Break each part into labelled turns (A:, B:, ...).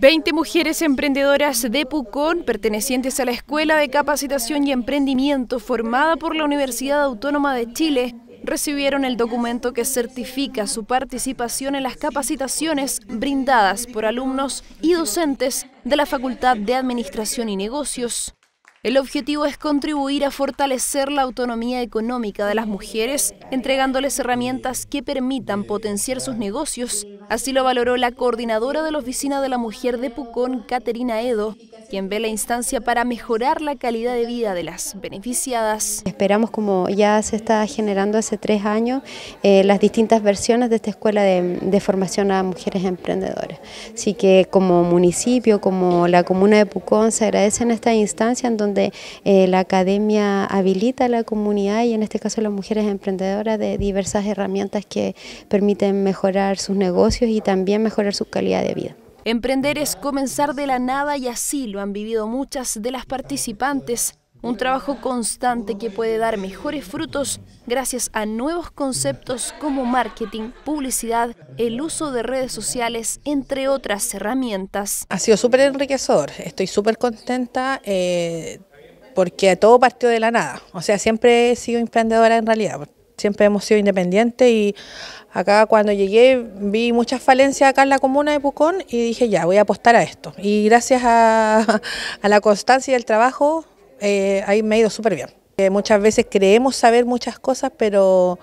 A: 20 mujeres emprendedoras de Pucón, pertenecientes a la Escuela de Capacitación y Emprendimiento formada por la Universidad Autónoma de Chile, recibieron el documento que certifica su participación en las capacitaciones brindadas por alumnos y docentes de la Facultad de Administración y Negocios. El objetivo es contribuir a fortalecer la autonomía económica de las mujeres, entregándoles herramientas que permitan potenciar sus negocios. Así lo valoró la coordinadora de la Oficina de la Mujer de Pucón, Caterina Edo, quien ve la instancia para mejorar la calidad de vida de
B: las beneficiadas. Esperamos, como ya se está generando hace tres años, eh, las distintas versiones de esta escuela de, formación a mujeres emprendedoras. Así que como municipio, como la comuna de Pucón, se en esta instancia en donde eh, la academia habilita a la comunidad y en este caso a las mujeres emprendedoras de diversas herramientas que permiten mejorar sus negocios y también mejorar su calidad de vida.
A: Emprender es comenzar de la nada y así lo han vivido muchas de las participantes. Un trabajo constante que puede dar mejores frutos gracias a nuevos conceptos como marketing, publicidad, el uso de redes sociales, entre otras herramientas.
C: Ha sido súper enriquecedor, estoy súper contenta. Eh, porque todo partió de la nada. O sea, siempre he sido emprendedora en realidad siempre hemos sido independientes y acá cuando llegué vi muchas falencias acá en la comuna de Pucón y dije ya, voy a apostar a esto. Y gracias a, la constancia y al trabajo, eh, ahí me ha ido súper bien. Eh, muchas veces creemos saber muchas cosas, pero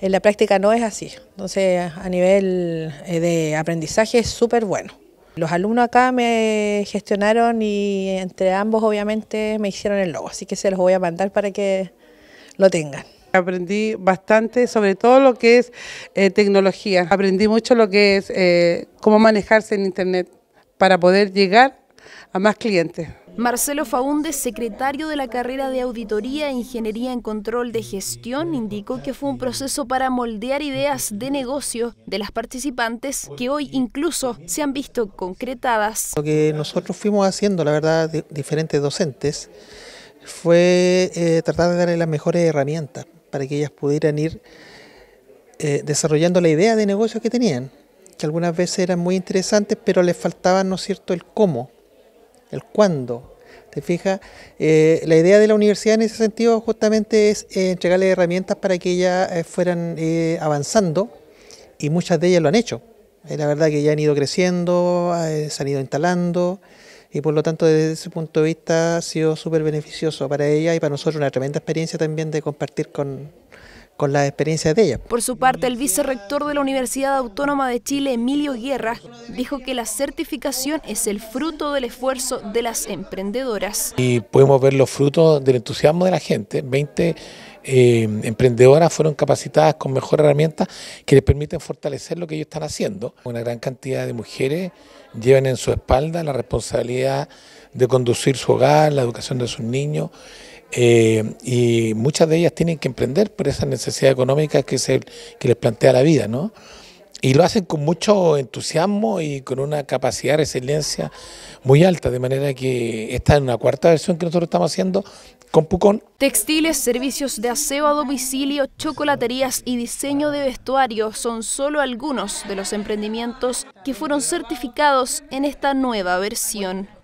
C: en la práctica no es así. Entonces, a nivel eh, de aprendizaje es súper bueno. Los alumnos acá me gestionaron y entre ambos obviamente me hicieron el logo, así que se los voy a mandar para que lo tengan. Aprendí bastante sobre todo lo que es eh, tecnología. Aprendí mucho lo que es eh, cómo manejarse en Internet para poder llegar a más clientes.
A: Marcelo Faúndez, secretario de la carrera de Auditoría e Ingeniería en Control de Gestión, indicó que fue un proceso para moldear ideas de negocio de las participantes que hoy incluso se han visto concretadas.
D: Lo que nosotros fuimos haciendo, la verdad, diferentes docentes, fue eh, tratar de darle las mejores herramientas para que ellas pudieran ir eh, desarrollando la idea de negocio que tenían, que algunas veces eran muy interesantes, pero les faltaba, ¿no es cierto?, el cómo, el cuándo. ¿Te fijas? Eh, la idea de la universidad en ese sentido justamente es eh, entregarle herramientas para que ellas fueran avanzando y muchas de ellas lo han hecho. la verdad que ya han ido creciendo, se han ido instalando y por lo tanto desde ese punto de vista ha sido súper beneficioso para ella y para nosotros una tremenda experiencia también de compartir con, con las experiencias de ella.
A: Por su parte, el vicerrector de la Universidad Autónoma de Chile, Emilio Guerra, dijo que la certificación es el fruto del esfuerzo de las emprendedoras.
E: Y podemos ver los frutos del entusiasmo de la gente. 20 eh, emprendedoras fueron capacitadas con mejores herramientas que les permiten fortalecer lo que ellos están haciendo. Una gran cantidad de mujeres llevan en su espalda la responsabilidad de conducir su hogar, la educación de sus niños eh, y muchas de ellas tienen que emprender por esa necesidad económica que, se, que les plantea la vida, ¿no? Y lo hacen con mucho entusiasmo y con una capacidad de resiliencia muy alta, de manera que está en una cuarta versión que nosotros estamos haciendo con Pucón.
A: Textiles, servicios de aseo a domicilio, chocolaterías y diseño de vestuario son solo algunos de los emprendimientos que fueron certificados en esta nueva versión.